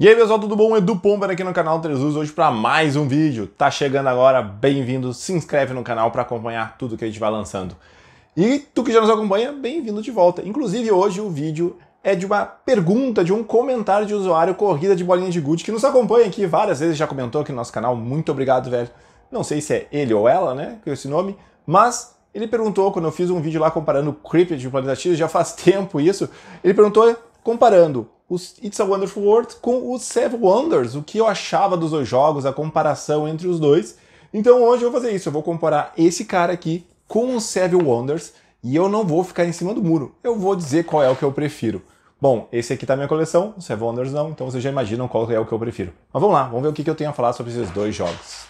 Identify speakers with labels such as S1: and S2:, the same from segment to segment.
S1: E aí pessoal, tudo bom? Edu Pomber aqui no canal 3 Us hoje para mais um vídeo. Tá chegando agora, bem-vindo, se inscreve no canal para acompanhar tudo que a gente vai lançando. E tu que já nos acompanha, bem-vindo de volta. Inclusive hoje o vídeo é de uma pergunta, de um comentário de usuário Corrida de Bolinha de Gude, que nos acompanha aqui várias vezes, já comentou aqui no nosso canal, muito obrigado, velho. Não sei se é ele ou ela, né, com esse nome, mas ele perguntou, quando eu fiz um vídeo lá comparando o Cryptid de Planeta X, já faz tempo isso, ele perguntou comparando o It's a Wonderful World com o Seven Wonders, o que eu achava dos dois jogos, a comparação entre os dois. Então hoje eu vou fazer isso, eu vou comparar esse cara aqui com o Seven Wonders e eu não vou ficar em cima do muro, eu vou dizer qual é o que eu prefiro. Bom, esse aqui tá minha coleção, o Seven Wonders não, então vocês já imaginam qual é o que eu prefiro. Mas vamos lá, vamos ver o que eu tenho a falar sobre esses dois jogos.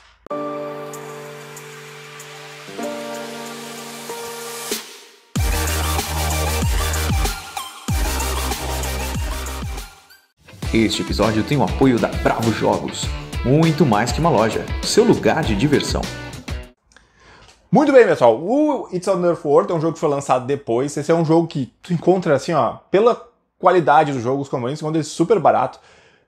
S1: Este episódio tem o apoio da Bravo Jogos, muito mais que uma loja, seu lugar de diversão. Muito bem, pessoal. O It's Under World é um jogo que foi lançado depois. Esse é um jogo que tu encontra assim, ó, pela qualidade do jogo, os componentes quando ele super barato.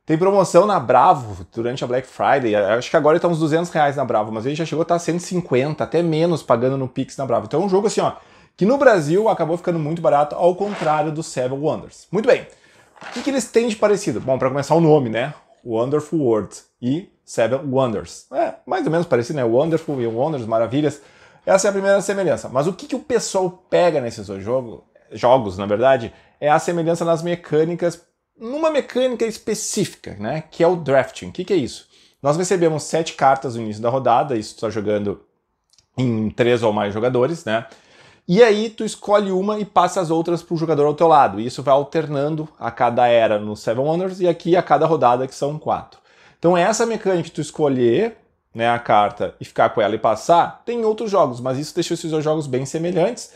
S1: Tem promoção na Bravo durante a Black Friday. Acho que agora está uns 200 reais na Bravo, mas ele já chegou a tá estar 150, até menos, pagando no Pix na Bravo. Então é um jogo assim, ó, que no Brasil acabou ficando muito barato, ao contrário do Seven Wonders. Muito bem. O que, que eles têm de parecido? Bom, para começar o nome, né? Wonderful World e Seven Wonders. É, mais ou menos parecido, né? Wonderful e Wonders, maravilhas. Essa é a primeira semelhança. Mas o que, que o pessoal pega nesses dois jogo, jogos, na verdade, é a semelhança nas mecânicas, numa mecânica específica, né? Que é o drafting. O que, que é isso? Nós recebemos sete cartas no início da rodada, isso está jogando em três ou mais jogadores, né? E aí tu escolhe uma e passa as outras para o jogador ao teu lado. E isso vai alternando a cada era no Seven Wonders e aqui a cada rodada, que são quatro. Então essa mecânica de tu escolher né, a carta e ficar com ela e passar, tem outros jogos, mas isso deixa esses dois jogos bem semelhantes.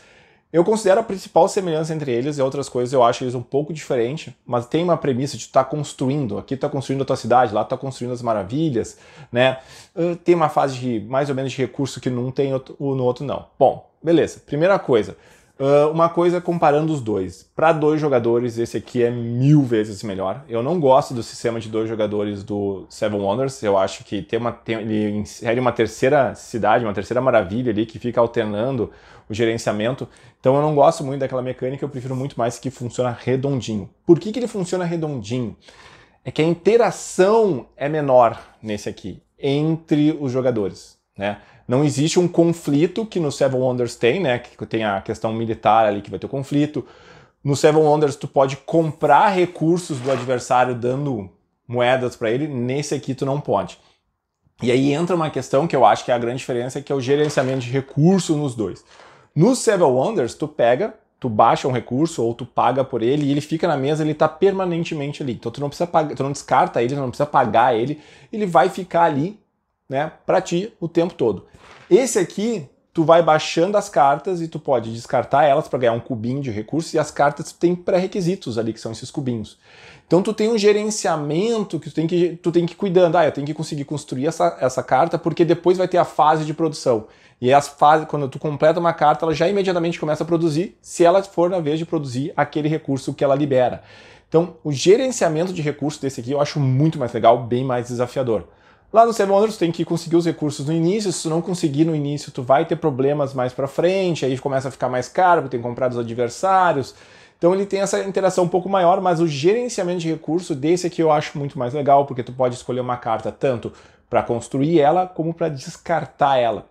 S1: Eu considero a principal semelhança entre eles e outras coisas eu acho eles um pouco diferente, mas tem uma premissa de estar tá construindo. Aqui tu está construindo a tua cidade, lá está construindo as maravilhas, né? Tem uma fase de mais ou menos de recurso que num tem o no outro não. Bom, beleza. Primeira coisa, ah, uma coisa comparando os dois. Para dois jogadores, esse aqui é mil vezes melhor. Eu não gosto do sistema de dois jogadores do Seven Wonders. Eu acho que tem uma, tem, ele insere uma terceira cidade, uma terceira maravilha ali que fica alternando o gerenciamento. Então eu não gosto muito daquela mecânica. Eu prefiro muito mais que funciona redondinho. Por que, que ele funciona redondinho? É que a interação é menor nesse aqui entre os jogadores, né? Não existe um conflito que no Seven Wonders tem, né? Que tem a questão militar ali que vai ter o conflito. No Seven Wonders tu pode comprar recursos do adversário dando moedas para ele, nesse aqui tu não pode. E aí entra uma questão que eu acho que é a grande diferença, que é o gerenciamento de recurso nos dois. No Seven Wonders tu pega, tu baixa um recurso ou tu paga por ele e ele fica na mesa, ele está permanentemente ali. Então tu não precisa pagar, tu não descarta ele, tu não precisa pagar ele, ele vai ficar ali né, para ti o tempo todo. Esse aqui, tu vai baixando as cartas e tu pode descartar elas para ganhar um cubinho de recursos e as cartas têm pré-requisitos ali que são esses cubinhos. Então tu tem um gerenciamento que tu tem que tu tem que ir cuidando. Ah, eu tenho que conseguir construir essa, essa carta porque depois vai ter a fase de produção. E as fases, quando tu completa uma carta, ela já imediatamente começa a produzir, se ela for na vez de produzir aquele recurso que ela libera. Então, o gerenciamento de recursos desse aqui eu acho muito mais legal, bem mais desafiador. Lá no Seven tu tem que conseguir os recursos no início, se tu não conseguir no início, tu vai ter problemas mais pra frente, aí começa a ficar mais caro, tem que comprar dos adversários. Então ele tem essa interação um pouco maior, mas o gerenciamento de recurso desse aqui eu acho muito mais legal, porque tu pode escolher uma carta tanto para construir ela como para descartar ela.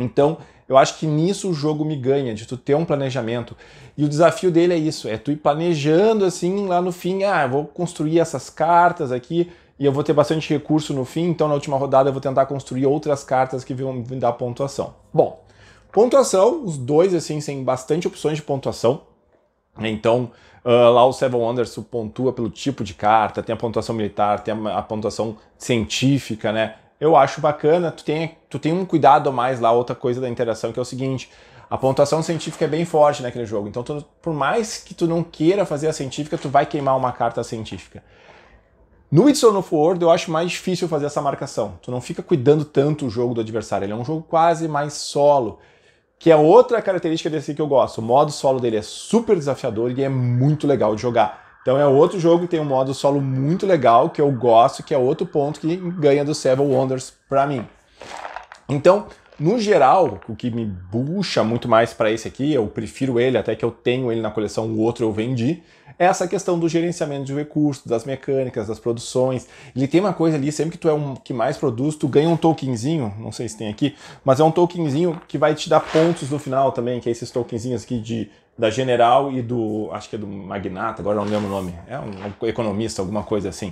S1: Então, eu acho que nisso o jogo me ganha, de tu ter um planejamento. E o desafio dele é isso, é tu ir planejando assim lá no fim, ah, vou construir essas cartas aqui, e eu vou ter bastante recurso no fim, então na última rodada eu vou tentar construir outras cartas que vão me dar pontuação. Bom, pontuação, os dois assim têm bastante opções de pontuação. Né? Então, uh, lá o Seven Wonders pontua pelo tipo de carta, tem a pontuação militar, tem a, pontuação científica, né? Eu acho bacana, tu tem, tu tem um cuidado a mais lá, outra coisa da interação, que é o seguinte, a pontuação científica é bem forte naquele jogo. Então, tu, por mais que tu não queira fazer a científica, tu vai queimar uma carta científica. No It's on of World eu acho mais difícil fazer essa marcação. Tu não fica cuidando tanto o jogo do adversário. Ele é um jogo quase mais solo, que é outra característica desse que eu gosto. O modo solo dele é super desafiador e é muito legal de jogar. Então é outro jogo que tem um modo solo muito legal, que eu gosto, que é outro ponto que ganha do Seven Wonders pra mim. Então, no geral, o que me bucha muito mais para esse aqui, eu prefiro ele, até que eu tenho ele na coleção, o outro eu vendi, é essa questão do gerenciamento de recursos, das mecânicas, das produções. Ele tem uma coisa ali, sempre que tu é um que mais produz, tu ganha um tokenzinho, não sei se tem aqui, mas é um tokenzinho que vai te dar pontos no final também, que é esses tokenzinhos aqui de da General e do, acho que é do Magnata, agora não lembro o nome, é um economista, alguma coisa assim.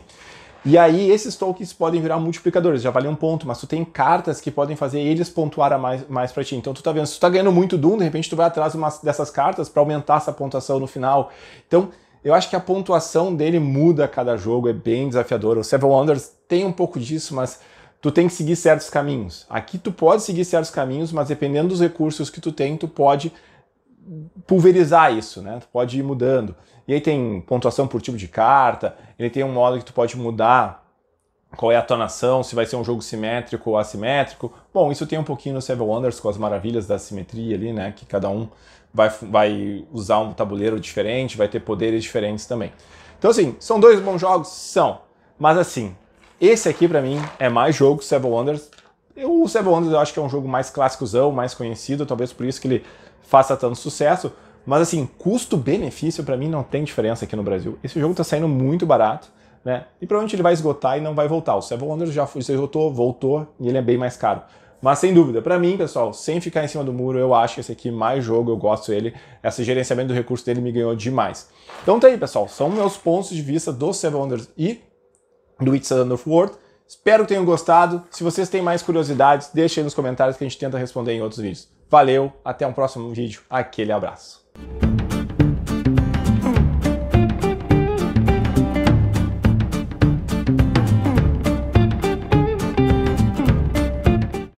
S1: E aí esses tokens podem virar multiplicadores, já vale um ponto, mas tu tem cartas que podem fazer eles pontuar a mais, mais pra ti. Então tu tá vendo, se tu tá ganhando muito Doom, de repente tu vai atrás umas dessas cartas para aumentar essa pontuação no final. Então, eu acho que a pontuação dele muda a cada jogo, é bem desafiador. O Seven Wonders tem um pouco disso, mas tu tem que seguir certos caminhos. Aqui tu pode seguir certos caminhos, mas dependendo dos recursos que tu tem, tu pode pulverizar isso, né? Tu pode ir mudando. E aí tem pontuação por tipo de carta, ele tem um modo que tu pode mudar qual é a tonação, se vai ser um jogo simétrico ou assimétrico. Bom, isso tem um pouquinho no Seven Wonders com as maravilhas da simetria ali, né? Que cada um vai, vai usar um tabuleiro diferente, vai ter poderes diferentes também. Então assim, são dois bons jogos? São. Mas assim, esse aqui para mim é mais jogo Seven Wonders. o Seven Wonders eu acho que é um jogo mais clássicozão, mais conhecido, talvez por isso que ele faça tanto sucesso, mas assim, custo-benefício para mim não tem diferença aqui no Brasil. Esse jogo está saindo muito barato, né? E provavelmente ele vai esgotar e não vai voltar. O Seven Wonders já foi, esgotou, voltou e ele é bem mais caro. Mas sem dúvida, para mim, pessoal, sem ficar em cima do muro, eu acho que esse aqui é mais jogo, eu gosto dele. Esse gerenciamento do recurso dele me ganhou demais. Então tá aí, pessoal, são meus pontos de vista do Seven Wonders e do It's Another World. Espero que tenham gostado. Se vocês têm mais curiosidades, deixem aí nos comentários que a gente tenta responder em outros vídeos. Valeu, até um próximo vídeo. Aquele abraço.